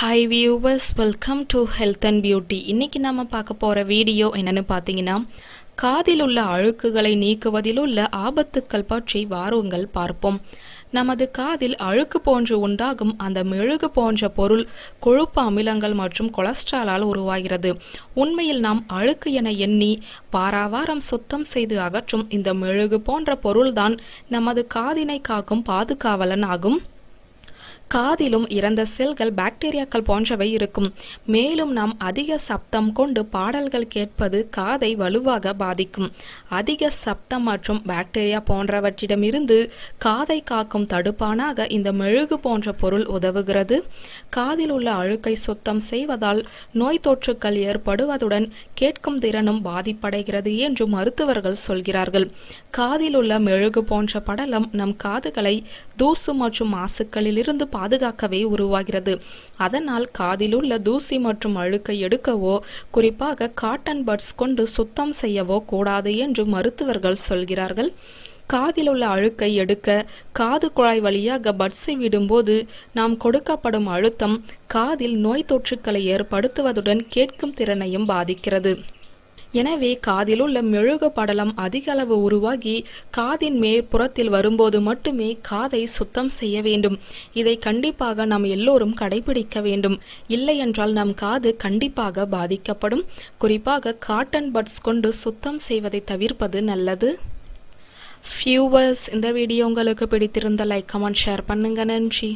hi viewers welcome to health and beauty இன்றைக்கி நம்ம பார்க்க போகிற வீடியோ என்னென்னு பார்த்தீங்கன்னா காதில் உள்ள அழுக்குகளை நீக்குவதில் உள்ள ஆபத்துக்கள் பற்றி வாருங்கள் பார்ப்போம் நமது காதில் அழுக்கு போன்று உண்டாகும் அந்த மெழுகு போன்ற பொருள் கொழுப்பு அமிலங்கள் மற்றும் கொலஸ்ட்ராலால் உருவாகிறது உண்மையில் நாம் அழுக்கு என எண்ணி பாராவாரம் சுத்தம் செய்து அகற்றும் இந்த மெழுகு போன்ற பொருள்தான் நமது காதினை காக்கும் பாதுகாவலன் ஆகும் காதிலும் இறந்த செல்கள் பாக்டீரியாக்கள் போன்றவை இருக்கும் மேலும் நாம் அதிக சப்தம் கொண்டு பாடல்கள் கேட்பது காதை வலுவாக பாதிக்கும் அதிக சப்தம் மற்றும் பாக்டீரியா போன்றவற்றிடமிருந்து காதை காக்கும் தடுப்பானாக இந்த மெழுகு போன்ற பொருள் உதவுகிறது காதில் உள்ள அழுக்கை சுத்தம் செய்வதால் நோய் தொற்றுக்கள் ஏற்படுவதுடன் கேட்கும் திறனும் பாதிப்படைகிறது என்று மருத்துவர்கள் சொல்கிறார்கள் காதில் உள்ள மெழுகு போன்ற படலம் நம் காதுகளை தூசு மற்றும் மாசுக்களில் இருந்து பாதுகாக்கவே உருவாகிறது அதனால் காதிலுள்ள தூசி மற்றும் அழுக்கை எடுக்கவோ குறிப்பாக காட்டன் பட்ஸ் கொண்டு சுத்தம் செய்யவோ கூடாது என்று மருத்துவர்கள் சொல்கிறார்கள் காதில் உள்ள அழுக்கை எடுக்க காது குழாய் வழியாக பட்ஸை விடும்போது நாம் கொடுக்கப்படும் அழுத்தம் காதில் நோய் தொற்றுக்களை ஏற்படுத்துவதுடன் கேட்கும் திறனையும் பாதிக்கிறது எனவே காதில் உள்ள மெழுகு படலம் அதிக அளவு உருவாகி காதின் மேற்புறத்தில் வரும்போது மட்டுமே காதை சுத்தம் செய்ய வேண்டும் இதை கண்டிப்பாக நாம் எல்லோரும் கடைபிடிக்க வேண்டும் இல்லை என்றால் நம் காது கண்டிப்பாக பாதிக்கப்படும் குறிப்பாக காட்டன் பட்ஸ் கொண்டு சுத்தம் செய்வதை தவிர்ப்பது நல்லது ஃபியூவர்ஸ் இந்த வீடியோ உங்களுக்கு பிடித்திருந்த லைக் கமெண்ட் ஷேர் பண்ணுங்க நன்றி